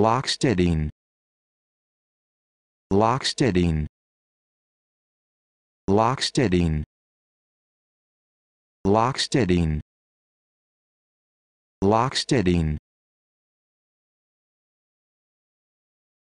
Locksteading. Locksteading. Locksteading. Locksteading. Locksteading.